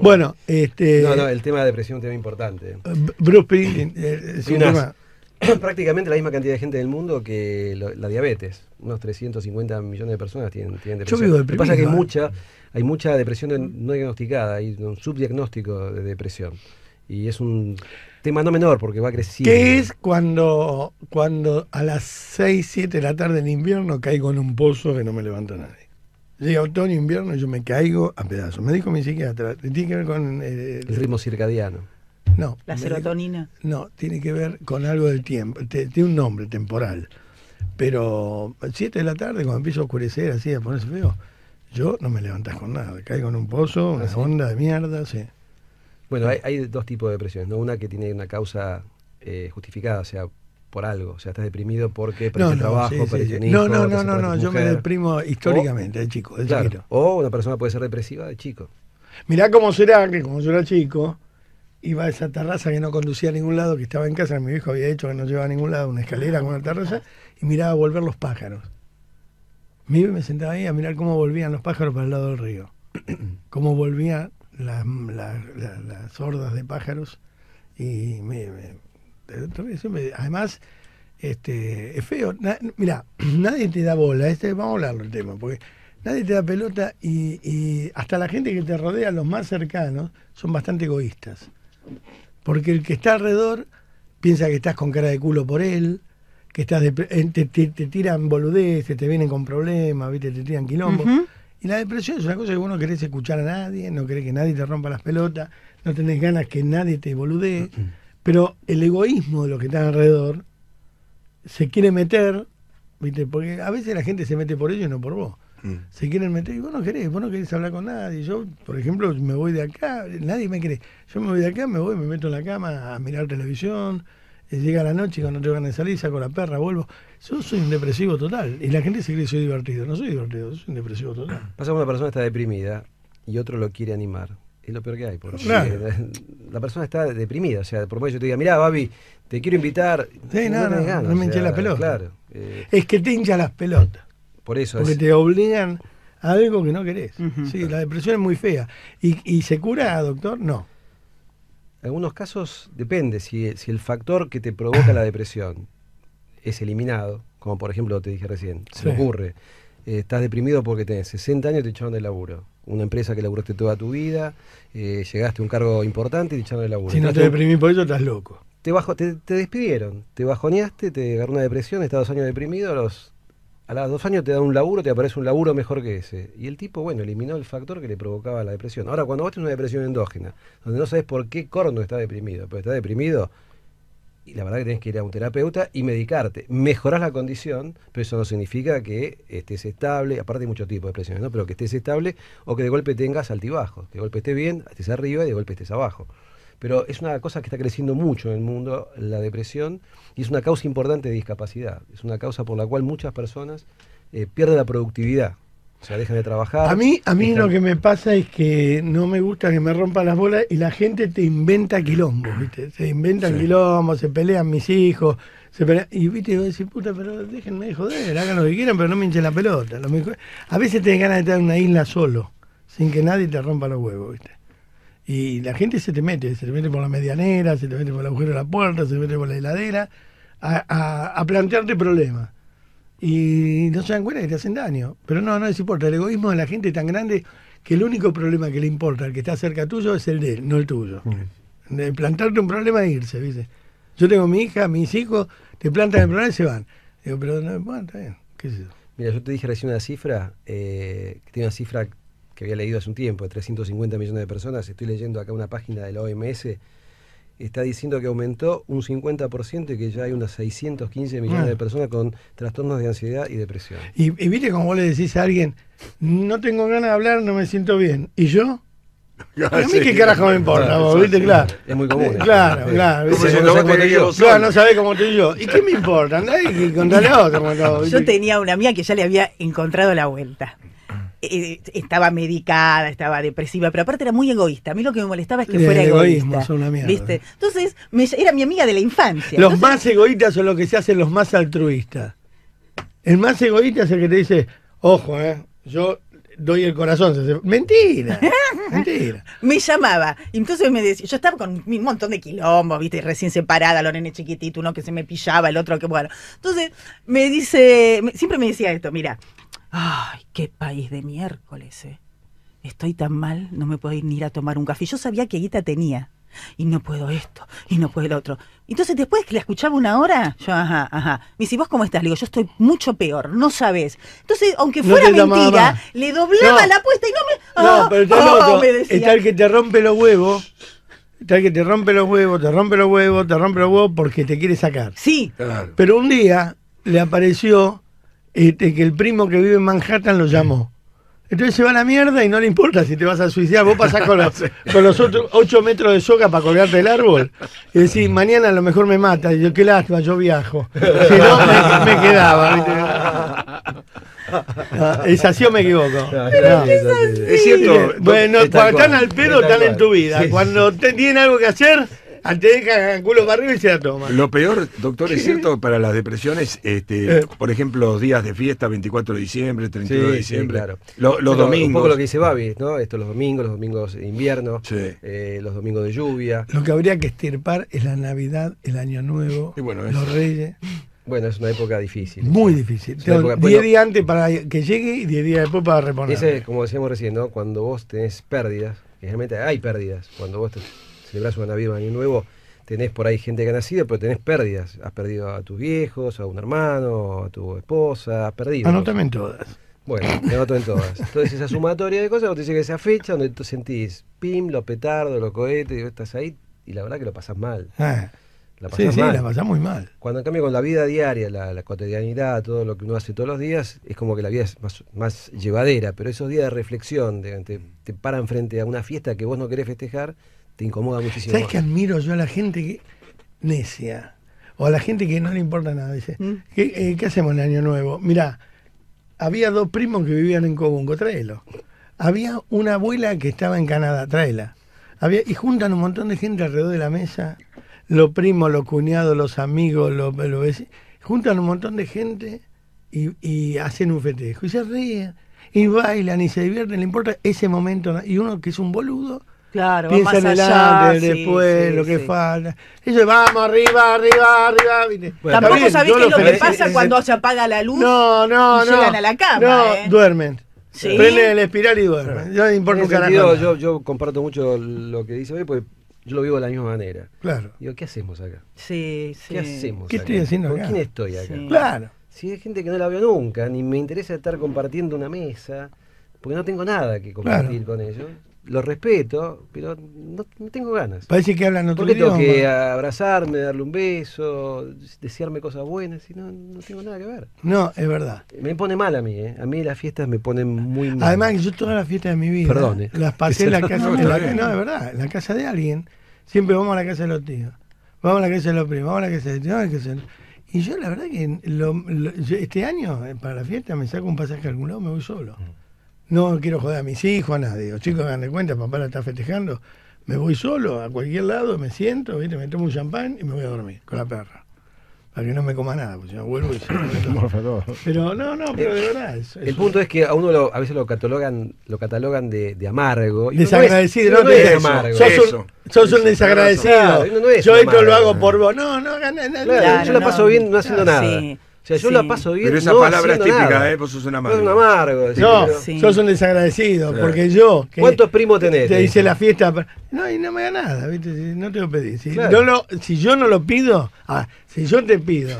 bueno, este. el tema de depresión es un tema importante. Bruce Springsteen eh, eh, es Prácticamente la misma cantidad de gente del mundo que la diabetes. Unos 350 millones de personas tienen, depresión. Lo que pasa es que hay mucha, ¿eh? hay mucha depresión no diagnosticada, hay un subdiagnóstico de depresión. Y es un tema no menor porque va creciendo. ¿Qué es cuando, cuando a las 6, 7 de la tarde en invierno caigo en un pozo que no me levanta nadie? Llega otoño, invierno, yo me caigo a pedazos. Me dijo mi psiquiatra, tiene que ver con... Eh, el ritmo circadiano. No. ¿La serotonina? no, tiene que ver con algo del tiempo. tiene un nombre temporal. Pero a 7 de la tarde, cuando empiezo a oscurecer, así, a ponerse feo, yo no me levantas con nada. Caigo en un pozo, ah, una onda de mierda, sí. Bueno, hay, dos tipos de depresiones, Una que tiene una causa eh, justificada, o sea, por algo. O sea, estás deprimido porque no, trabajo, No, no, no, no, yo me deprimo históricamente de chico, del claro, O una persona puede ser depresiva de chico. Mirá cómo será que como yo era chico, iba a esa terraza que no conducía a ningún lado, que estaba en casa, mi viejo había hecho que no llevaba a ningún lado, una escalera con una terraza, y miraba volver los pájaros. Me me sentaba ahí a mirar cómo volvían los pájaros para el lado del río. cómo volvían las, hordas de pájaros y me además, este, es feo. mira, nadie te da bola, este, vamos a hablar del tema, porque nadie te da pelota y, hasta la gente que te rodea, los más cercanos, son bastante egoístas. Porque el que está alrededor piensa que estás con cara de culo por él, que estás te, tiran boludez te vienen con problemas, ¿viste? te tiran quilombo. Y la depresión es una cosa que vos no querés escuchar a nadie, no querés que nadie te rompa las pelotas, no tenés ganas que nadie te boludee. Pero el egoísmo de los que están alrededor se quiere meter, ¿viste? porque a veces la gente se mete por ellos y no por vos. Mm. Se quieren meter y vos no querés, vos no querés hablar con nadie. Yo, por ejemplo, me voy de acá, nadie me cree. Yo me voy de acá, me voy, me meto en la cama a mirar televisión. Eh, llega la noche, cuando tengo ganas de salir, saco la perra, vuelvo. Yo soy un depresivo total. Y la gente se cree que soy divertido. No soy divertido, soy un depresivo total. Pasa cuando una persona está deprimida y otro lo quiere animar es lo peor que hay, porque eh, la, persona está deprimida. O sea, por más que yo te diga, mirá, Babi, te quiero invitar. no, no, me las pelotas. Claro, eh. es que te hincha las pelotas. Por eso. Porque te obligan a algo que no querés. Sí, la depresión es muy fea. ¿Y, se cura, doctor? No. En algunos casos depende. Si, si el factor que te provoca la depresión es eliminado, como por ejemplo te dije recién, se ocurre, eh, estás deprimido porque tenés 60 años y te echaron del laburo una empresa que laburaste toda tu vida, eh, llegaste a un cargo importante y te echaron de laburo. Si no te deprimís por eso, estás loco. Te, bajo, te, despidieron, te bajoneaste, te agarró una depresión, estás dos años deprimido, a los, a los dos años te da un laburo, te aparece un laburo mejor que ese. Y el tipo, bueno, eliminó el factor que le provocaba la depresión. Ahora, cuando vos tenés una depresión endógena, donde no sabes por qué corno está deprimido, pero está deprimido y la verdad que tenés que ir a un terapeuta y medicarte. Mejorás la condición, pero eso no significa que estés estable, aparte hay muchos tipos de depresiones, ¿no? pero que estés estable o que de golpe tengas altibajos, que de golpe estés bien, estés arriba y de golpe estés abajo. Pero es una cosa que está creciendo mucho en el mundo, la depresión, y es una causa importante de discapacidad, es una causa por la cual muchas personas eh, pierden la productividad, o sea, dejen de trabajar. A mí, a mí lo que me pasa es que no me gusta que me rompan las bolas y la gente te inventa quilombos, ¿viste? Se inventan quilombos, se pelean mis hijos. Se y viste, yo puta, pero déjenme joder, hagan lo que quieran, pero no me hinchen la pelota. A veces tenés ganas de estar en una isla solo, sin que nadie te rompa los huevos, ¿viste? Y la gente se te mete, se te mete por la medianera, se te mete por el agujero de la puerta, se te mete por la heladera, a plantearte problemas y no se dan cuenta que te hacen daño. Pero no, no les importa. El egoísmo de la gente es tan grande que el único problema que le importa al que está cerca tuyo es el de él, no el tuyo. Mm. De plantarte un problema e irse, ¿viste? Yo tengo mi hija, mis hijos, te plantan el problema y se van. Digo, pero no, bueno, está bien, qué Mira, yo te dije recién una cifra, eh, que tiene una cifra que había leído hace un tiempo, de 350 millones de personas. Estoy leyendo acá una página del la OMS está diciendo que aumentó un 50% y que ya hay unas 615 millones de mm. personas con trastornos de ansiedad y depresión. Y, y viste como vos le decís a alguien, no tengo ganas de hablar, no me siento bien. ¿Y yo? a mí qué carajo me importa, vos, ¿viste? Claro. Es muy común. Claro, claro. no, te sabés cómo te digo. ¿Y qué me importa? Andá y contale a otro. Yo tenía una mía que ya le había encontrado la vuelta. Eh, estaba medicada, estaba depresiva, pero aparte era muy egoísta. A mí lo que me molestaba es que fuera egoísta. Entonces, era mi amiga de la infancia. Los más egoístas son los que se hacen los más altruistas. El más egoísta es el que te dice, ojo, eh, yo doy el corazón. Mentira. mentira. me llamaba. Y entonces me decía, yo estaba con un montón de quilombos, viste, recién separada, los nene chiquititos, uno que se me pillaba, el otro que bueno. Entonces me dice, siempre me decía esto, mira, ¡Ay, qué país de miércoles! Eh! Estoy tan mal, no me puedo ir ni ir a tomar un café. Yo sabía que guita tenía. Y no puedo esto, y no puedo el otro. Entonces, después que le escuchaba una hora, yo, ajá, ajá. Me dice, ¿vos cómo estás? Le digo, yo estoy mucho peor, no sabes. Entonces, aunque fuera mentira, le doblaba la apuesta y no me. no, ah, pero está oh, Me el que te rompe los huevos. Está el que te rompe los huevos, te rompe los huevos, te rompe los huevos porque te quiere sacar. Sí. Pero un día le apareció este, que el primo que vive en Manhattan lo llamó. Entonces se va a la mierda y no le importa si te vas a suicidar. Vos pasás con, los, con los otros 8 metros de soca para colgarte del árbol y decís, mañana a lo mejor me mata. Y yo, qué lástima, yo viajo. Si no, me, quedaba. es así o me equivoco. Es, Bueno, cuando están al pedo, están en tu vida. Cuando te tienen algo que hacer, el culo para arriba y se la toma. Lo peor, doctor, es cierto, para las depresiones, este, eh. por ejemplo, los días de fiesta, 24 de diciembre, 31 de diciembre. los domingos. Un poco lo que dice Babi, ¿no? Esto, los domingos, los domingos de invierno, eh, los domingos de lluvia. Lo que habría que estirpar es la Navidad, el Año Nuevo, los Reyes. Bueno, es una época difícil. Muy difícil. 10 días antes para que llegue y diez días después para reponer. como decíamos recién, ¿no? cuando vos tenés pérdidas, generalmente hay pérdidas, cuando vos tenés celebras una Navidad, Nuevo, tenés por ahí gente que ha nacido, pero tenés pérdidas. Has perdido a tus viejos, a un hermano, a tu esposa, has perdido. Anótame en todas. Bueno, anoto en todas. Entonces esa sumatoria de cosas, vos te que esa fecha donde tú sentís pim, los petardos, los cohetes, estás ahí y la verdad que lo pasas mal. Ah. sí, sí, mal. la pasás muy mal. Cuando en cambio con la vida diaria, la, cotidianidad, todo lo que uno hace todos los días, es como que la vida es más, llevadera, pero esos días de reflexión, te, te paran frente a una fiesta que vos no querés festejar, te incomoda muchísimo. ¿Sabes que admiro yo a la gente que necia? O a la gente que no le importa nada. Dice, mm. eh, ¿Qué, hacemos en el Año Nuevo? Mirá, había dos primos que vivían en Cobungo, tráelo. Había una abuela que estaba en Canadá, tráela. Había, y juntan un montón de gente alrededor de la mesa, los primos, los cuñados, los amigos, los, vecinos. Juntan un montón de gente y, hacen un festejo. Y se ríen, y bailan, y se divierten, le importa ese momento. Y uno que es un boludo Claro, Piensa en el después, lo que sí. falta. Ellos, vamos, arriba, arriba, arriba. Tampoco bien, sabés qué es lo que pasa cuando se apaga la luz no, no, y no, llegan a la cama. No, ¿eh? duermen. Prenden el espiral y duermen. Yo, yo comparto mucho lo que dice hoy, porque yo lo vivo de la misma manera. Claro. Digo, ¿qué hacemos acá? Sí, sí. ¿Qué hacemos ¿Qué estoy haciendo acá? ¿Con quién estoy acá? Claro. Si hay gente que no la veo nunca, ni me interesa estar compartiendo una mesa, porque no tengo nada que compartir con ellos lo respeto, pero no, tengo ganas. Parece que hablan otro tengo que abrazarme, darle un beso, desearme cosas buenas? y no, no tengo nada que ver. No, es verdad. Me pone mal a mí, ¿eh? A mí las fiestas me ponen muy mal. Además, yo todas las fiestas de mi vida ¿eh? las pasé en la casa, de alguien no, es verdad, en la casa de alguien. Siempre vamos a la casa de los tíos, vamos a la casa de los primos, vamos a la casa de tíos, Y yo la verdad que lo, este año, eh, para la fiesta, me saco un pasaje al me voy solo. Mm. No quiero joder a mis hijos, a nadie. Los chicos, dan de cuenta, papá la está festejando. Me voy solo a cualquier lado, me siento, me tomo un champán y me voy a dormir con la perra. Para que no me coma nada, porque si no vuelvo y se todo. Pero no, no, pero de verdad. el punto es que a uno a veces lo catalogan, lo catalogan de, amargo. Y desagradecido, no, es, no, no, amargo. Sos un, un desagradecido. yo esto lo hago por vos. No, no, no, Yo lo paso bien no haciendo nada. Sí. O sea, yo la paso bien. Pero esa palabra es típica, ¿eh? Vos sos un amargo. Sos un amargo. no, sos un desagradecido, porque yo. ¿Cuántos primos tenés? Te dice la fiesta. No, y no me da nada, ¿viste? No te lo pedí. Si, yo, no, lo pido, ah, si yo te pido,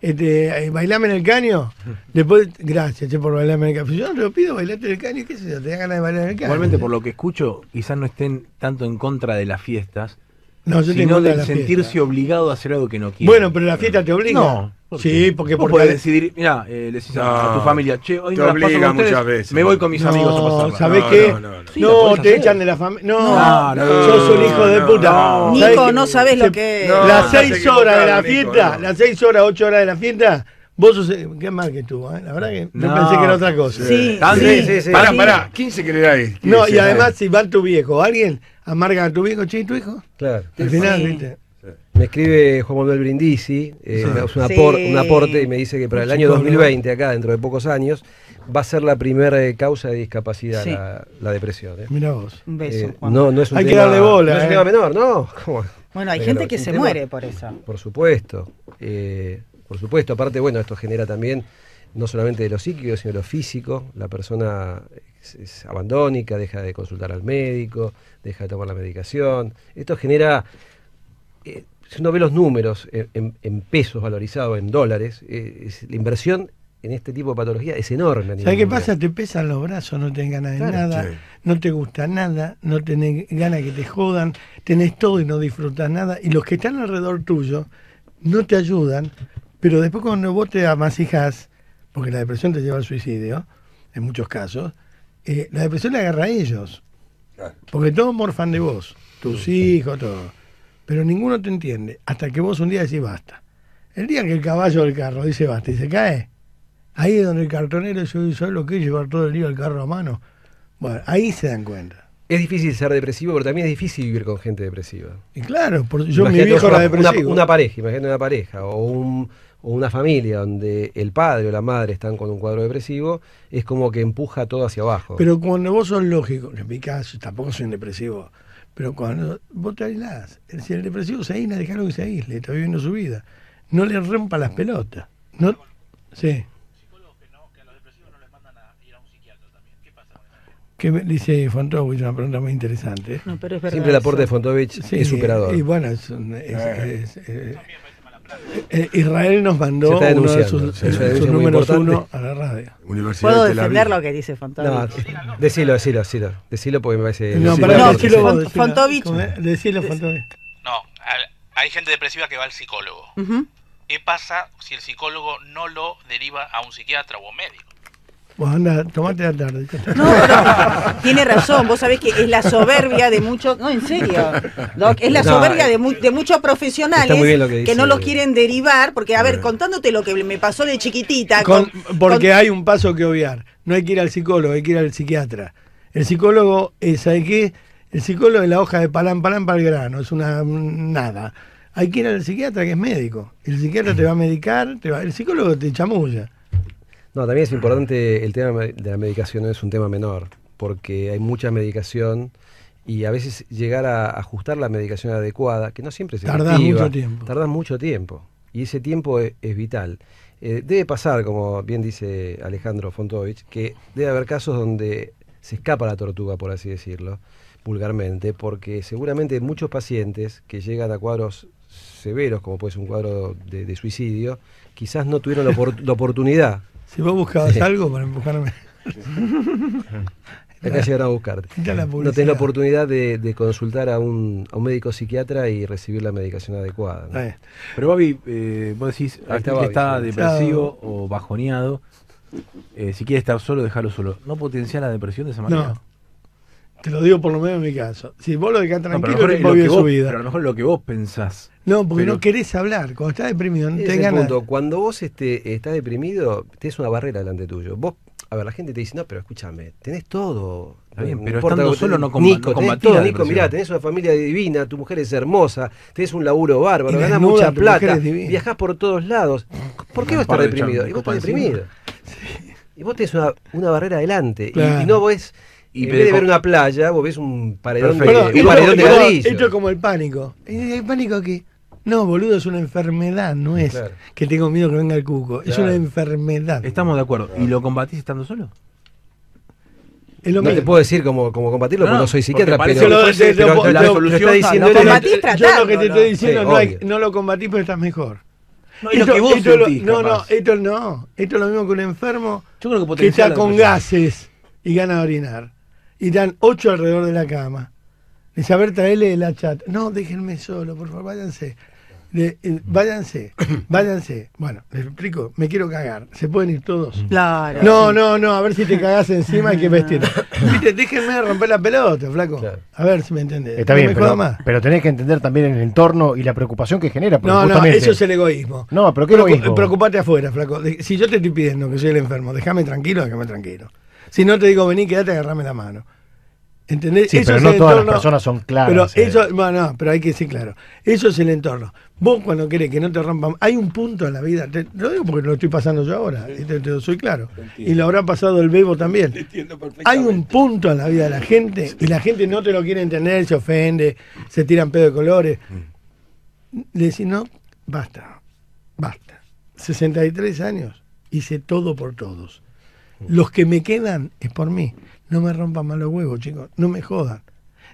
este, eh, bailame en el caño, después, gracias, che, por bailarme en el caño. Si yo no te lo pido, bailate en el caño, qué sé yo, te da ganas de bailar en el caño. Igualmente, por lo que escucho, quizás no estén tanto en contra de las fiestas, sino de sentirse obligado a hacer algo que no quiere. Bueno, pero la fiesta te obliga. No sí, porque por puedes decidir, mira, eh, decís a tu familia, che, hoy te me paso muchas veces. me voy con mis amigos a pasarla. ¿Sabés qué? No, te echan de la familia. No, sos un hijo de puta. Nico, no sabés lo que las seis horas de la fiesta, las seis horas, ocho horas de la fiesta, Vos sos. Eh, qué mal que tú, ¿eh? La verdad que no. pensé que era otra cosa. Sí, sí, sí. Ah, pará, pará. ¿Quién se creerá ahí? No, y además, si va tu viejo, alguien amarga a tu viejo, che, tu hijo. Claro. Al final, viste. Me escribe Juan Manuel Brindisi, eh, ah. un, aporte y me dice que para el año 2020, acá dentro de pocos años, va a ser la primera eh, causa de discapacidad la, depresión. Eh. Mirá vos. Un beso. Eh, no, Hay que darle bola. No es un tema menor, ¿no? Bueno, hay gente que se muere por eso. Por supuesto. por supuesto. Aparte, bueno, esto genera también no solamente de lo psíquico, sino de lo físico. La persona es, abandónica, deja de consultar al médico, deja de tomar la medicación. Esto genera si uno ve los números en, pesos valorizados, en dólares, eh, la inversión en este tipo de patología es enorme. ¿Sabes qué pasa? Te pesan los brazos, no tenés ganas de nada, no te gusta nada, no tenés ganas que te jodan, tenés todo y no disfrutas nada. Y los que están alrededor tuyo no te ayudan, pero después cuando vos te amasijas, porque la depresión te lleva al suicidio, en muchos casos, eh, la depresión la agarra a ellos. Porque todos morfan de vos, tus hijos, todo pero ninguno te entiende, hasta que vos un día decís basta. El día que el caballo del carro dice basta y se cae, ahí es donde el cartonero dice, soy lo que es llevar todo el lío el carro a mano? Bueno, ahí se dan cuenta. Es difícil ser depresivo, pero también es difícil vivir con gente depresiva. Y claro, yo mi viejo una, era depresivo. Una, pareja, imagínate una pareja o, un, o, una familia donde el padre o la madre están con un cuadro depresivo, es como que empuja todo hacia abajo. Pero cuando vos sos lógico, en mi caso tampoco soy depresivo pero cuando vos te aislás, si el depresivo se aísla, dejalo que se aísle, está viviendo su vida. No le rompa las pelotas. No, sí. ¿Qué dice Fontovich? Una pregunta muy interesante. No, pero es Siempre el aporte de Fontovich es superador. Y bueno, eh. Eh, eh, Israel nos mandó uno de sus, eh, uno a la radio. ¿Puedo defender lo que dice Fontovich? decilo, decilo, decilo. Decilo porque me parece. No, pero no, No, hay gente depresiva que va al psicólogo. ¿Qué pasa si el psicólogo no lo deriva a un psiquiatra o a un médico? Vos anda, tomate la tarde. No, no, tiene razón. Vos sabés que es la soberbia de muchos. No, en serio, Doc. Es la soberbia eh, de, de, muchos profesionales que, no los quieren derivar. Porque, a ver, contándote lo que me pasó de chiquitita. porque hay un paso que obviar. No hay que ir al psicólogo, hay que ir al psiquiatra. El psicólogo, es, hay qué? El psicólogo es la hoja de palán, palán para el grano. Es una. nada. Hay que ir al psiquiatra que es médico. El psiquiatra te va a medicar, te el psicólogo te chamulla. No, también es importante el tema de la medicación, no es un tema menor, porque hay mucha medicación y a veces llegar a ajustar la medicación adecuada, que no siempre se efectivo. Tardan mucho tiempo. tarda mucho tiempo. Y ese tiempo e, es, vital. Eh, debe pasar, como bien dice Alejandro Fontovich, que debe haber casos donde se escapa la tortuga, por así decirlo, vulgarmente, porque seguramente muchos pacientes que llegan a cuadros severos, como puede ser un cuadro de, suicidio, quizás no tuvieron la oportunidad si vos buscabas algo para empujarme. La calle a buscarte. No tenés la oportunidad de, consultar a un, a un, médico psiquiatra y recibir la medicación adecuada. Pero Bobby, eh, vos decís, Que está, depresivo o bajoneado. Eh, si quiere estar solo, déjalo solo. ¿No potencia la depresión de esa manera? Te lo digo por lo menos en mi caso. Si vos lo dejás tranquilo, no, el Pero a lo lo que vos pensás. No, porque no querés hablar. Cuando estás deprimido, no te ganas. Cuando vos este, estás deprimido, tenés una barrera delante tuyo. Vos, a ver, la gente te dice, no, pero escúchame, tenés todo. bien, pero estando solo no, combat, Nico, tenés, Nico, mirá, tenés una familia divina, tu mujer es hermosa, tenés un laburo bárbaro, ganás mucha plata, viajás por todos lados. ¿Por qué a estás deprimido? Y vos estás deprimido. Y vos tenés una, barrera adelante. Y, y no vos y en vez de ver una playa, vos ves un paredón un paredón de Esto es como el pánico. ¿El pánico que No, boludo, es una enfermedad, no es que tengo miedo que venga el cuco. Es una enfermedad. Estamos de acuerdo. ¿Y lo combatís estando solo? Es lo no te puedo decir cómo, combatirlo porque no soy psiquiatra, pero, lo, lo, la combatís Yo lo que te estoy diciendo, no, no lo combatís, pero estás mejor. No, lo no, no, esto no. Esto es lo mismo que un enfermo que, que está con gases y gana de orinar. Y dan ocho alrededor de la cama. dice, a ver, traele la chat. No, déjenme solo, por favor, váyanse. Eh, váyanse, váyanse. Bueno, les explico, me quiero cagar. ¿Se pueden ir todos? Claro. No, no, no, a ver si te cagás encima y que vestir. Viste, déjenme romper la pelota, flaco. A ver si me entendés. Está bien, pero, tenés que entender también el entorno y la preocupación que genera. No, no, eso es el egoísmo. No, pero qué egoísmo? Preocupate afuera, flaco. Si yo te estoy pidiendo que soy el enfermo, déjame tranquilo, déjame tranquilo. Si no te digo vení, quédate, agarrame la mano. ¿Entendés? Sí, pero no todas las personas son claras. Pero eso, bueno, no, pero hay que ser claro. Eso es el entorno. Vos cuando querés que no te rompan, hay un punto en la vida, lo digo porque lo estoy pasando yo ahora, soy claro. Y lo habrá pasado el Bebo también. Entiendo hay un punto en la vida de la gente y la gente no te lo quiere entender, se ofende, se tiran pedo de colores. Mm. Le decís, no, basta, basta. 63 años, hice todo por todos los que me quedan es por mí. No me rompan más los huevos, chicos. No me jodan.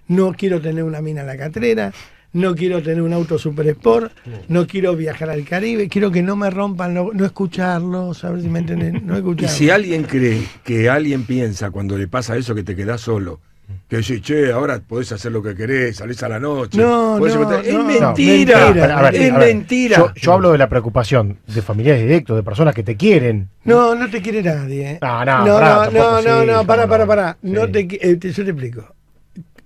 No quiero tener una mina en la catrera. No quiero tener un auto super sport. No quiero viajar al Caribe. Quiero que no me rompan, no escucharlos. A ver si me entienden. No escucharlos. Y si alguien cree que alguien piensa cuando le pasa eso que te quedas solo que sí, che, ahora podés hacer lo que querés, salís a la noche. No, no, es mentira. es mentira. Yo, hablo de la preocupación de familiares directos, de personas que te quieren. No, no te quiere nadie. ¿eh? no, no, no, no, no, pará, pará, pará. No eh, te, yo te explico.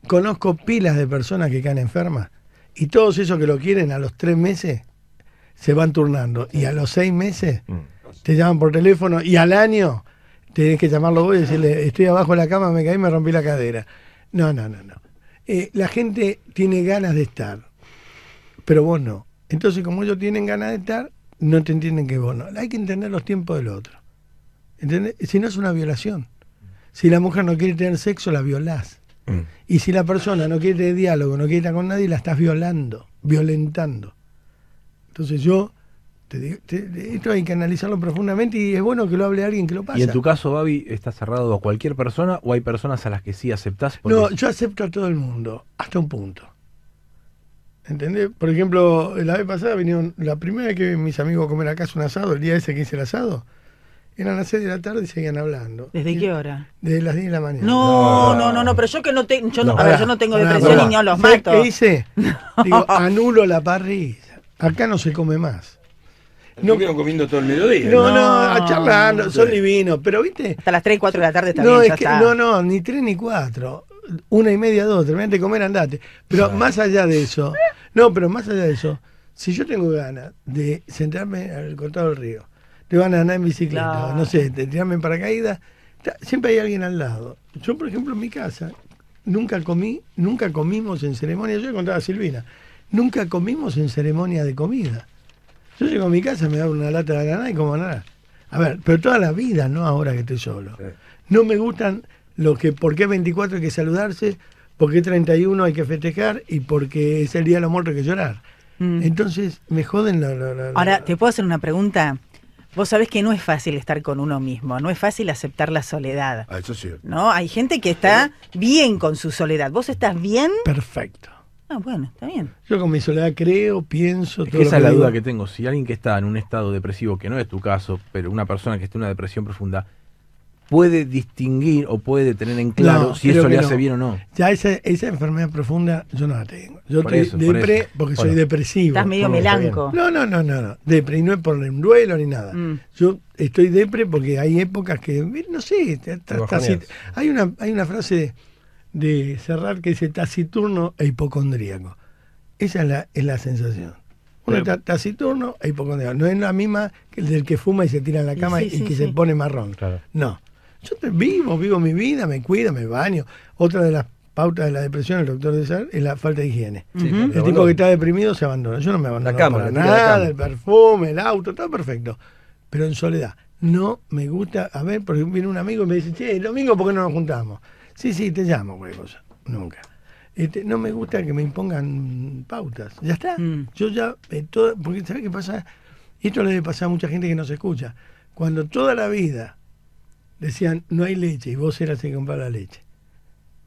Conozco pilas de personas que caen enfermas y todos esos que lo quieren a los tres meses se van turnando y a los seis meses mm. te llaman por teléfono y al año Tenés que llamarlo vos y decirle, estoy abajo de la cama, me caí, me rompí la cadera. No, no, no, no. Eh, la gente tiene ganas de estar, pero vos no. Entonces, como ellos tienen ganas de estar, no te entienden que vos no. Hay que entender los tiempos del otro. Si no es una violación. Si la mujer no quiere tener sexo, la violás. Mm. Y si la persona no quiere tener diálogo, no quiere estar con nadie, la estás violando, violentando. Entonces yo te, esto hay que analizarlo profundamente y es bueno que lo hable alguien que lo pasa. ¿Y en tu caso, Babi, está cerrado a cualquier persona o hay personas a las que sí aceptás? No, yo acepto a todo el mundo, hasta un punto. ¿Entendés? Por ejemplo, la vez pasada vinieron, la primera vez que mis amigos a comer casa un asado, el día ese que hice el asado, eran las 6 de la tarde y seguían hablando. ¿Desde qué hora? Desde las 10 de la mañana. No, no, no, pero yo que no, yo no, tengo depresión ni a los mato. ¿Qué hice? Digo, anulo la parrilla. Acá no se come más. No, quiero comiendo todo el mediodía. No, no, no a son divinos, pero viste. Hasta las 3 y 4 de la tarde está no, No, no, ni 3 ni 4. Una y media, dos, terminaste de comer, andate. Pero más allá de eso, no, pero más allá de eso, si yo tengo ganas de sentarme al costado del río, te van a andar en bicicleta, no sé, te tirarme en paracaídas, siempre hay alguien al lado. Yo, por ejemplo, en mi casa, nunca comí, nunca comimos en ceremonia, yo le contaba a Silvina, nunca comimos en ceremonia de comida. Yo llego a mi casa, me da una lata de nada y como nada. A ver, pero toda la vida, no ahora que estoy solo. No me gustan los que, porque qué 24 hay que saludarse? ¿Por qué 31 hay que festejar? Y porque es el Día de los Muertos hay que llorar. Mm. Entonces, me joden la, Ahora, ¿te puedo hacer una pregunta? Vos sabés que no es fácil estar con uno mismo, no es fácil aceptar la soledad. Ah, eso sí. ¿No? Hay gente que está bien con su soledad. ¿Vos estás bien? Perfecto. Ah, bueno, está bien. Yo con mi soledad creo, pienso. esa es la duda que tengo. Si alguien que está en un estado depresivo, que no es tu caso, pero una persona que está en una depresión profunda, puede distinguir o puede tener en claro si eso le hace bien o no. Ya esa, esa enfermedad profunda yo no la tengo. Yo estoy depre porque soy depresivo. Estás medio melanco. No, no, no, no, no. Depre y no es por un duelo ni nada. Mm. Yo estoy depre porque hay épocas que, no sé, hay, una, hay una frase de de cerrar que ese taciturno e hipocondríaco. Esa es la, es la sensación. Uno está taciturno e hipocondríaco. No es la misma que el del que fuma y se tira en la cama y, que se pone marrón. No. Yo vivo, vivo mi vida, me cuido, me baño. Otra de las pautas de la depresión, el doctor de ser es la falta de higiene. El tipo que está deprimido se abandona. Yo no me abandono la cámara nada, el perfume, el auto, todo perfecto. Pero en soledad. No me gusta, a ver, porque viene un amigo y me dice, che, el domingo, ¿por qué no nos juntamos? Sí, sí, te llamo, güey, pues, cosa. Nunca. Este, no me gusta que me impongan pautas. Ya está. Mm. Yo ya, eh, todo, porque ¿sabes qué pasa? Esto le pasa a mucha gente que no se escucha. Cuando toda la vida decían no hay leche y vos eras el que compraba la leche.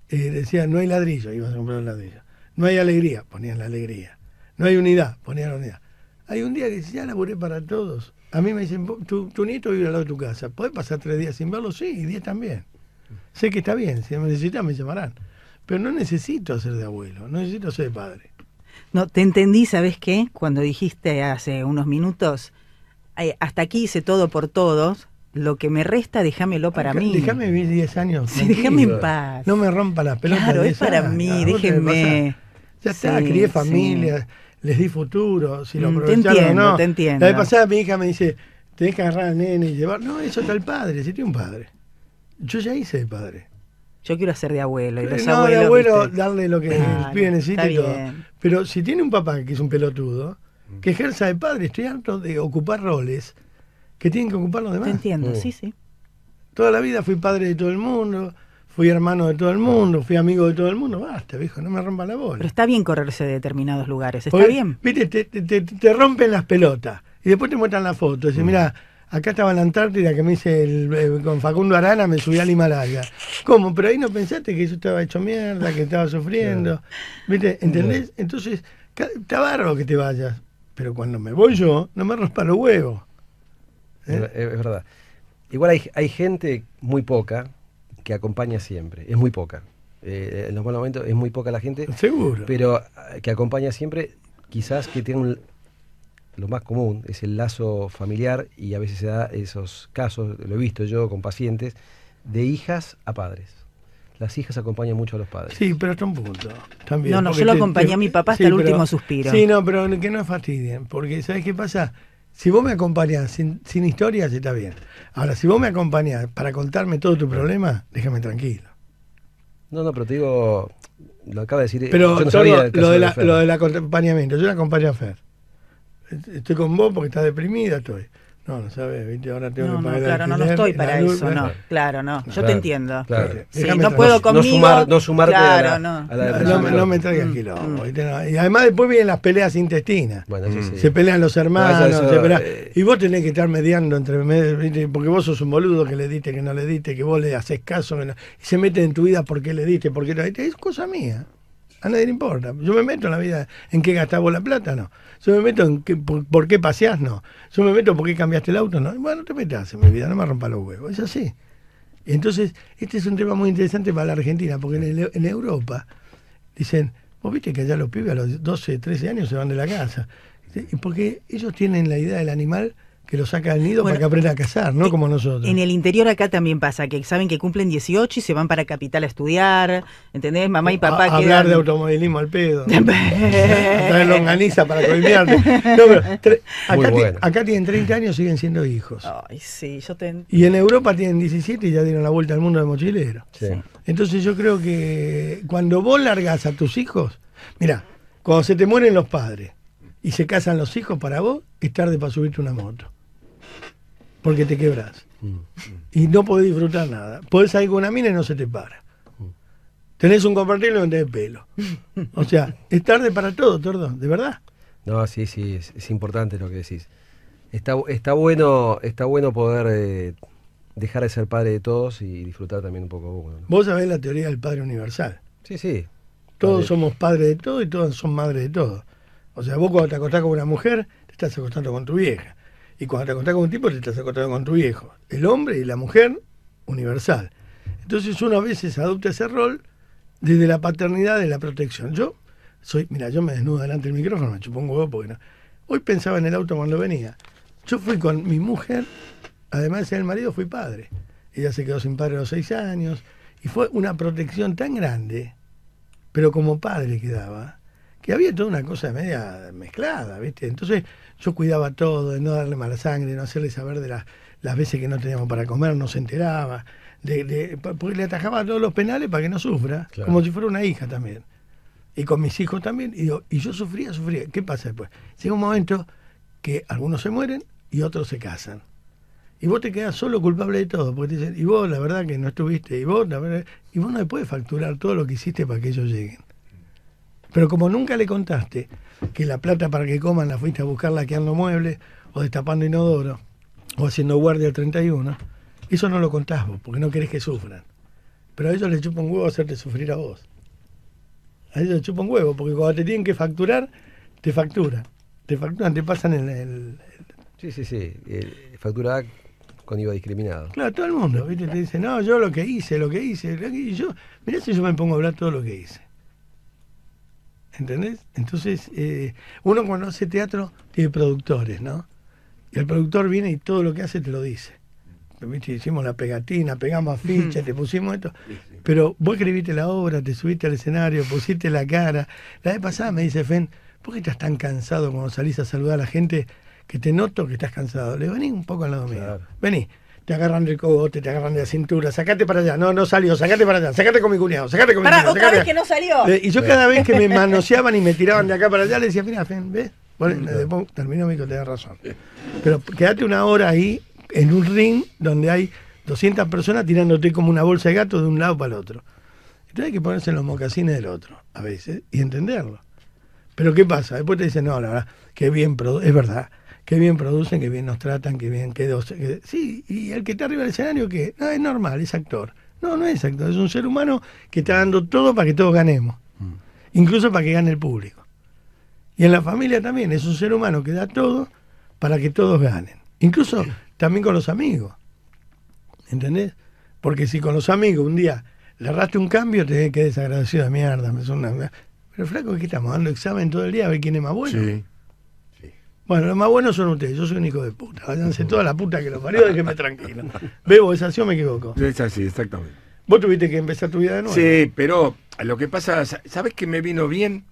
Eh, decían no hay ladrillo, vas a comprar el ladrillo. No hay alegría, ponían la alegría. No hay unidad, ponían la unidad. Hay un día que decían, ya laburé para todos. A mí me dicen, tu, tu nieto vive al lado de tu casa. ¿Puedes pasar tres días sin verlo? Sí, y diez también. Sé que está bien, si me necesitan me llamarán. Pero no necesito ser de abuelo, no necesito ser de padre. No, te entendí, ¿sabes qué? Cuando dijiste hace unos minutos, hasta aquí hice todo por todos, lo que me resta, déjamelo para mí. Déjame vivir 10 años. déjame en paz. No me rompa la pelota Claro, es para mí, déjenme. Ya está, crié familia, les di futuro, si lo mm, te entiendo, Te entiendo. La vez pasada mi hija me dice, te que agarrar al nene y llevar. No, eso está el padre, si tiene un padre. Yo ya hice de padre. Yo quiero hacer de abuelo. Y los eh, no, de abuelo darle lo que piden el y todo. Pero si tiene un papá que es un pelotudo, mm. que ejerza de padre, estoy harto de ocupar roles que tienen que ocupar los demás. Te entiendo, mm. sí, sí. Toda la vida fui padre de todo el mundo, fui hermano de todo el mundo, fui amigo de todo el mundo, basta, viejo, no me rompa la bola. Pero está bien correrse de determinados lugares, está bien. Viste, te, te, rompen las pelotas y después te muestran la foto. Dicen, mm. mira, acá estaba en la Antártida, que me hice eh, con Facundo Arana, me subí al Himalaya. ¿Cómo? Pero ahí no pensaste que eso estaba hecho mierda, que estaba sufriendo. ¿Viste? ¿Entendés? Entonces, está barro que te vayas, pero cuando me voy yo, no me raspa los huevos. ¿Eh? Es verdad. Igual hay, gente muy poca que acompaña siempre, es muy poca. Eh, en los buenos momentos es muy poca la gente. Seguro. Pero ah, que acompaña siempre, quizás que tiene un, lo más común es el lazo familiar y a veces se da esos casos, lo he visto yo con pacientes, de hijas a padres. Las hijas acompañan mucho a los padres. Sí, pero hasta un punto. También, no, no, yo lo acompañé a mi papá hasta el último suspiro. Sí, no, pero que no fastidien, porque ¿sabes qué pasa? Si vos me acompañas sin, sin historias, está bien. Ahora, si vos me acompañas para contarme todo tu problema, déjame tranquilo. No, no, pero te digo, lo acaba de decir. Pero yo lo, del acompañamiento, yo la acompañé a Fer estoy con vos porque estás deprimida, estoy. No, no sabes, ¿viste? ahora tengo que pagar. No, claro, no, no estoy para eso, no. Claro, no. Yo te entiendo. no puedo conmigo. No, sumar, no sumarte a la, no. no, me traigas mm, quilombo. Mm. Y además después vienen las peleas intestinas. Bueno, mm. sí. Se pelean los hermanos. Eh. Y vos tenés que estar mediando entre. Porque vos sos un boludo que le diste, que no le diste, que vos le haces caso. Y se mete en tu vida porque le diste, porque no. Es cosa mía. A nadie le importa. Yo me meto en la vida en qué gastabas la plata, no. Yo me meto en qué, por, qué paseás, no. Yo me meto por qué cambiaste el auto, no. Bueno, no te metas en mi vida, no me rompa los huevos. Es así. Entonces, este es un tema muy interesante para la Argentina, porque en, en Europa dicen, vos viste que allá los pibes a los 12, 13 años se van de la casa. Porque ellos tienen la idea del animal que lo saca del nido para que aprenda a cazar, no como nosotros. En el interior acá también pasa que saben que cumplen 18 y se van para capital a estudiar, ¿entendés? Mamá y papá Hablar de automovilismo al pedo. Traer longaniza para colmearte. No, pero acá, tienen 30 años y siguen siendo hijos. Ay, sí, yo te. Y en Europa tienen 17 y ya dieron la vuelta al mundo de mochilero. Sí. Entonces yo creo que cuando vos largas a tus hijos, mira, cuando se te mueren los padres y se casan los hijos para vos, es tarde para subirte una moto porque te quebras. Mm. Y no podés disfrutar nada. Podés salir con una mina y no se te para. Mm. Tenés un compartirlo donde tenés pelo. O sea, es tarde para todo, Tordo, de verdad. No, sí, sí, es, importante lo que decís. Está, está, bueno, está bueno poder eh, dejar de ser padre de todos y disfrutar también un poco uno. Vos sabés la teoría del padre universal. Sí, sí. Todos somos padres de todo y todas son madres de todo. O sea, vos cuando te acostás con una mujer, te estás acostando con tu vieja y cuando te acostás con un tipo, te estás acostando con tu viejo. El hombre y la mujer, universal. Entonces uno a veces adopta ese rol desde la paternidad de la protección. Yo soy, mira, yo me desnudo delante del micrófono, me chupongo porque Hoy pensaba en el auto cuando venía. Yo fui con mi mujer, además de ser el marido, fui padre. Ella se quedó sin padre a los seis años. Y fue una protección tan grande, pero como padre quedaba, que había toda una cosa media mezclada, ¿viste? Entonces, yo cuidaba todo, de no darle mala sangre, de no hacerle saber de las, las veces que no teníamos para comer, no se enteraba, de, de, porque le atajaba a todos los penales para que no sufra, como si fuera una hija también. Y con mis hijos también, y, yo sufría, sufría. ¿Qué pasa después? Llega un momento que algunos se mueren y otros se casan. Y vos te quedas solo culpable de todo, porque te dicen, y vos la verdad que no estuviste, y vos la verdad, y vos no puedes facturar todo lo que hiciste para que ellos lleguen. Pero como nunca le contaste que la plata para que coman la fuiste a buscar laqueando muebles o destapando inodoro o haciendo guardia al 31, eso no lo contás vos, porque no querés que sufran. Pero a ellos les chupa un huevo hacerte sufrir a vos. A ellos les chupa un huevo, porque cuando te tienen que facturar, te facturan. Te facturan, te pasan el... el... Sí, sí, sí. factura con discriminado. Claro, todo el mundo, ¿viste? Te dice, no, yo lo que hice, lo que hice, yo, mirá si yo me pongo a hablar todo lo que hice. ¿entendés? Entonces, eh, uno cuando hace teatro tiene productores, ¿no? Y el productor viene y todo lo que hace te lo dice. Hicimos la pegatina, pegamos ficha te pusimos esto. Pero vos escribiste la obra, te subiste al escenario, pusiste la cara. La vez pasada me dice Fen, ¿por qué estás tan cansado cuando salís a saludar a la gente que te noto que estás cansado? Le digo, vení un poco al lado mío. Vení te agarran del cogote, te agarran de la cintura, sacate para allá, no, no salió, sacate para allá, sacate con mi cuñado, sacate con mi cuñado. otra vez que no salió. Eh, y yo cada vez que me manoseaban y me tiraban de acá para allá, le decía, mira, Fen, ¿ves? Bueno, después termino mi tenés razón. Pero quédate una hora ahí en un ring donde hay 200 personas tirándote como una bolsa de gato de un lado para el otro. Entonces hay que ponerse los mocasines del otro, a veces, y entenderlo. Pero ¿qué pasa? Después te dicen, no, la verdad, qué bien, es verdad qué bien producen, qué bien nos tratan, qué bien, quedó... Sí, y el que está arriba del escenario, ¿qué? no, es normal, es actor. No, no es actor, es un ser humano que está dando todo para que todos ganemos, mm. incluso para que gane el público. Y en la familia también, es un ser humano que da todo para que todos ganen, incluso también con los amigos. ¿Entendés? Porque si con los amigos un día le raste un cambio, te quedes desagradecido de mierda. Me una... Pero flaco, que estamos dando examen todo el día a ver quién es más bueno. Sí. Bueno, los más buenos son ustedes, yo soy un hijo de puta. Váyanse toda la puta que los parió, déjenme tranquilo. Bebo, esa así o me equivoco? Es sí, exactamente. Vos tuviste que empezar tu vida de nuevo. Sí, pero lo que pasa, ¿sabes qué me vino bien?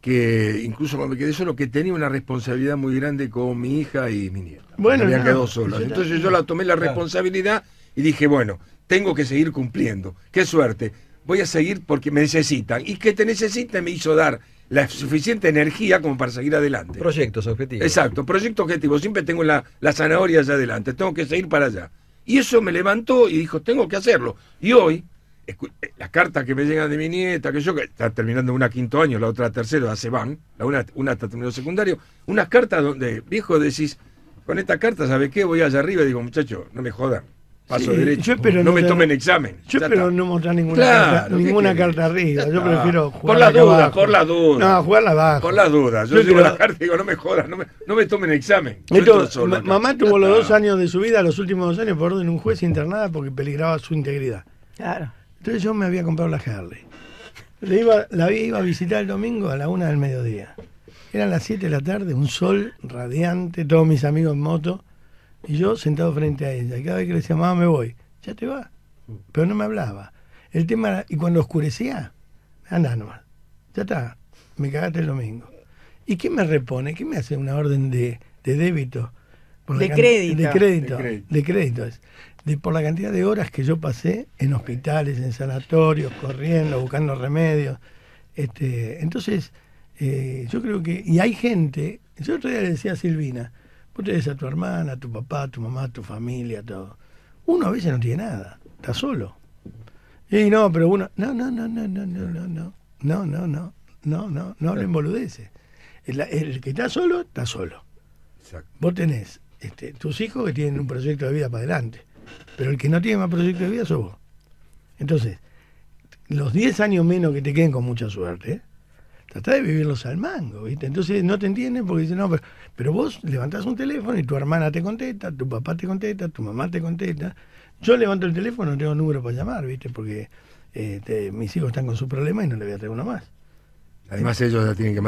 Que incluso cuando me quedé solo, que tenía una responsabilidad muy grande con mi hija y mi nieta. Bueno, ya quedó no, Entonces yo la tomé la responsabilidad y dije, bueno, tengo que seguir cumpliendo. Qué suerte. Voy a seguir porque me necesitan. Y que te necesitan me hizo dar la suficiente energía como para seguir adelante. Proyectos, objetivos. Exacto, proyectos, objetivos. Siempre tengo la, zanahoria allá adelante, tengo que seguir para allá. Y eso me levantó y dijo, tengo que hacerlo. Y hoy, eh, las cartas que me llegan de mi nieta, que yo, que está terminando una quinto año, la otra tercero, hace van, la una, una está terminando secundario, unas cartas donde, viejo, decís, con esta carta, ¿sabe qué? Voy allá arriba y digo, muchacho, no me jodan paso derecho. no, me tomen examen. Yo espero no mostrar ninguna, carta, ninguna carta arriba. Yo prefiero jugar. Por la duda, con por la duda. No, la baja. Por la duda. Yo, yo digo la carta digo, no me jodas, no me, tomen examen. mamá tuvo los dos años de su vida, los últimos dos años, por orden de un juez internada porque peligraba su integridad. Claro. Entonces yo me había comprado la Harley. Le iba, la iba a visitar el domingo a la una del mediodía. Eran las 7 de la tarde, un sol radiante, todos mis amigos en moto y yo sentado frente a ella. Y cada vez que le decía, mamá, me voy, ya te va. Pero no me hablaba. El tema era, y cuando oscurecía, anda nomás, ya está, me cagaste el domingo. ¿Y qué me repone? ¿Qué me hace una orden de, de débito? de, crédito. de, crédito. de crédito. Es. De, por la cantidad de horas que yo pasé en hospitales, en sanatorios, corriendo, buscando remedios. Este, entonces, eh, yo creo que. Y hay gente. Yo otro día le decía a Silvina, Vos tenés a tu hermana, a tu papá, a tu mamá, a tu familia, todo. Uno a veces no tiene nada, está solo. Y no, pero uno. No, no, no, no, no, no, no, no, no, no, no, no, no, no hablen boludeces. El, el que está solo, está solo. Vos tenés este, tus hijos que tienen un proyecto de vida para adelante, pero el que no tiene más proyecto de vida sos vos. Entonces, los 10 años menos que te queden con mucha suerte, Trata de vivirlos al mango, ¿viste? Entonces no te entienden porque dicen, no, pero, vos levantás un teléfono y tu hermana te contesta, tu papá te contesta, tu mamá te contesta. Yo levanto el teléfono, no tengo número para llamar, ¿viste? Porque eh, mis hijos están con su problema y no le voy a traer uno más. Además ellos tienen que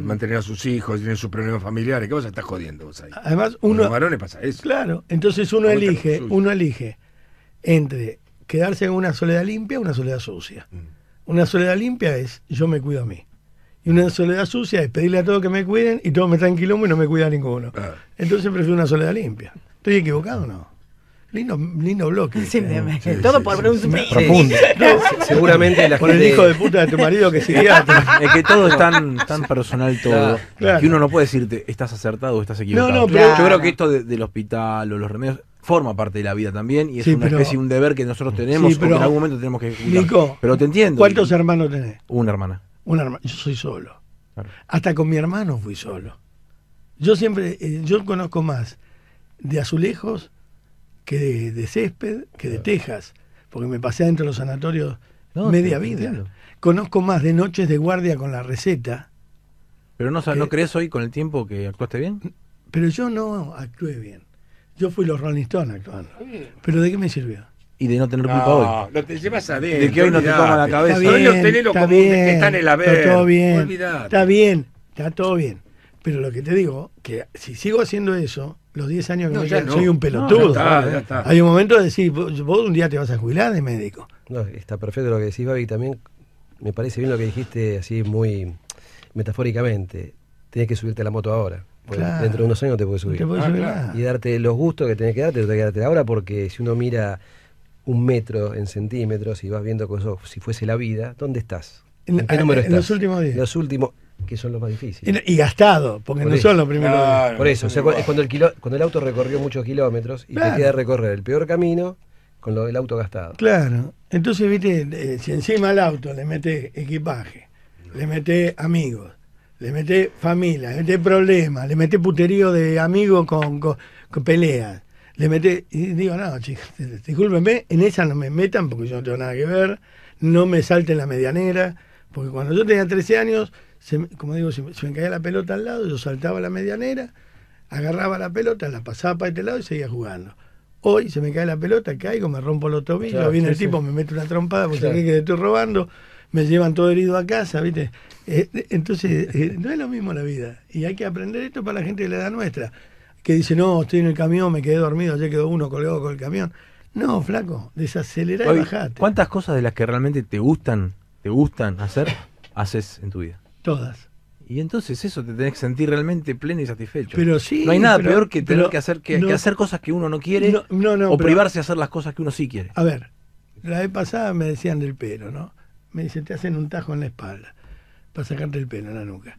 mantener a, sus hijos, tienen sus problemas familiares, ¿qué vos estás jodiendo vos ahí? Además uno, pasa eso. Claro, entonces uno elige, uno elige entre quedarse en una soledad limpia o una soledad sucia. Mm. Una soledad limpia es yo me cuido a mí y una soledad sucia es pedirle a todos que me cuiden y todos me en quilombo y no me cuida ninguno. Entonces prefiero una soledad limpia. ¿Estoy equivocado o no? Lindo, bloque. Sí, todo por un Profundo. seguramente la el hijo de puta de tu marido que es Es que todo es tan, tan personal todo. Que uno no puede decirte, estás acertado o estás equivocado. No, no, pero... Yo creo que esto del hospital o los remedios forma parte de la vida también y es una especie, un deber que nosotros tenemos y en algún momento tenemos que pero te entiendo. ¿Cuántos hermanos tenés? Una hermana. Yo soy solo. Hasta con mi hermano fui solo. Yo siempre, eh, yo conozco más de azulejos que de, césped, que de Texas, tejas, porque me pasé adentro de los sanatorios media vida. Conozco más de noches de guardia con la receta. Pero no, ¿no crees hoy con el tiempo que actuaste bien? Pero yo no actué bien. Yo fui los Rolling Stones actuando. Pero ¿de qué me sirvió? y de no tener culpa hoy. Lo te llevas ver De que hoy no te toma la cabeza. Pero hoy lo tenés lo común está en el haber. Está bien. Está bien, está todo bien. Pero lo que te digo, que si sigo haciendo eso, los 10 años que no, me soy un pelotudo. Hay un momento de decir, vos, un día te vas a jubilar de médico. está perfecto lo que decís, Babi. También me parece bien lo que dijiste así muy metafóricamente. tienes que subirte a la moto ahora. Dentro de unos años te puedes subir. Ah, y darte los gustos que tienes que darte, tenés que darte ahora, porque si uno mira un metro en centímetros y vas viendo cosas, si fuese la vida, ¿dónde estás? ¿En, los últimos días. Los últimos, que son los más difíciles. Y, gastado, porque no son los primeros días. Por eso, es cuando, el auto recorrió muchos kilómetros y te queda recorrer el peor camino con lo del auto gastado. Claro. Entonces, viste, eh, si encima al auto le mete equipaje, le mete amigos, le mete familia, le mete problemas, le mete puterío de amigos con peleas, le meté, y digo, nada chicos discúlpenme, en esa no me metan porque yo no tengo nada que ver, no me salten la medianera, porque cuando yo tenía 13 años, como digo, se, me caía la pelota al lado, yo saltaba la medianera, agarraba la pelota, la pasaba para este lado y seguía jugando. Hoy se me cae la pelota, caigo, me rompo los tobillos, viene el tipo, me mete una trompada porque claro. que te estoy robando, me llevan todo herido a casa, ¿viste? Eh, entonces, eh, no es lo mismo la vida. Y hay que aprender esto para la gente de la edad nuestra que dice, no, estoy en el camión, me quedé dormido, ya quedó uno colgado con el camión. No, flaco, desacelerá y bajate. ¿Cuántas cosas de las que realmente te gustan, te gustan hacer, haces en tu vida? Todas. Y entonces eso te tenés que sentir realmente pleno y satisfecho. Pero sí. No hay nada peor que tener que hacer que, hacer cosas que uno no quiere o privarse de hacer las cosas que uno sí quiere. A ver, la vez pasada me decían del pelo, ¿no? Me dicen, te hacen un tajo en la espalda para sacarte el pelo en la nuca.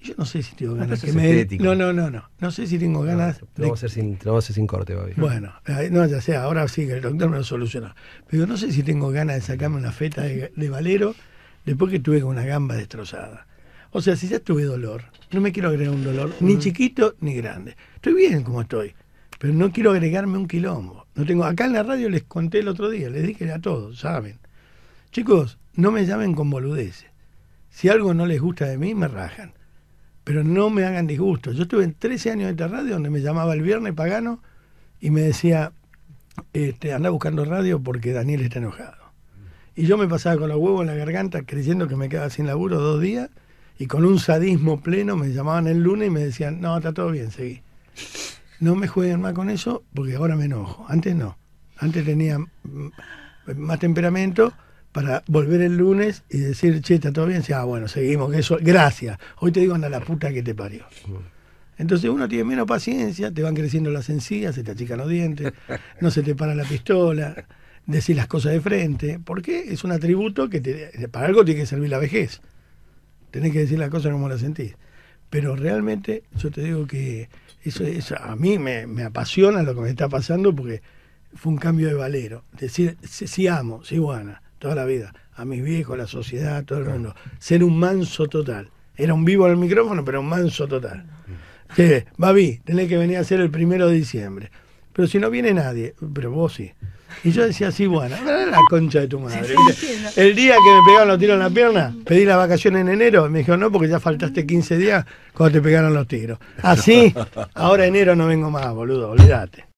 Yo no sé si tengo ah, ganas que me... No, no, no, no. No sé si tengo ganas... Lo, vamos a hacer sin, corte, Bueno, no, ya sea, ahora sí que el doctor me lo soluciona. Pero no sé si tengo ganas de sacarme una feta de, valero después que tuve una gamba destrozada. O sea, si ya tuve dolor, no me quiero agregar un dolor, ni chiquito ni grande. Estoy bien como estoy, pero no quiero agregarme un quilombo. No tengo, acá en la radio les conté el otro día, les dije a todos, saben. Chicos, no me llamen con boludeces. Si algo no les gusta de mí, me rajan pero no me hagan disgusto. Yo estuve en 13 años de esta radio donde me llamaba el viernes pagano y me decía, este, anda buscando radio porque Daniel está enojado. Y yo me pasaba con los huevos en la garganta creyendo que me quedaba sin laburo dos días y con un sadismo pleno me llamaban el lunes y me decían, no, está todo bien, seguí. No me jueguen más con eso porque ahora me enojo. Antes no. Antes tenía más temperamento para volver el lunes y decir, che, está todo bien. Sí, ah, bueno, seguimos, que eso, gracias. Hoy te digo, anda la puta que te parió. Entonces uno tiene menos paciencia, te van creciendo las encías, se te achican los dientes, no se te para la pistola, decir las cosas de frente, porque es un atributo que para algo tiene que servir la vejez. Tenés que decir las cosas como las sentís. Pero realmente yo te digo que eso, a mí me, apasiona lo que me está pasando porque fue un cambio de valero. Decir, sí amo, sí guana toda la vida, a mis viejos, a la sociedad, todo el mundo. Ser un manso total. Era un vivo el micrófono, pero un manso total. Que, Babi, tenés que venir a hacer el primero de diciembre. Pero si no viene nadie, pero vos sí. Y yo decía así, bueno, la concha de tu madre. El día que me pegaron los tiros en la pierna, pedí la vacación en enero, me dijo, no, porque ya faltaste 15 días cuando te pegaron los tiros. Así, ah, ahora enero no vengo más, boludo, olvídate.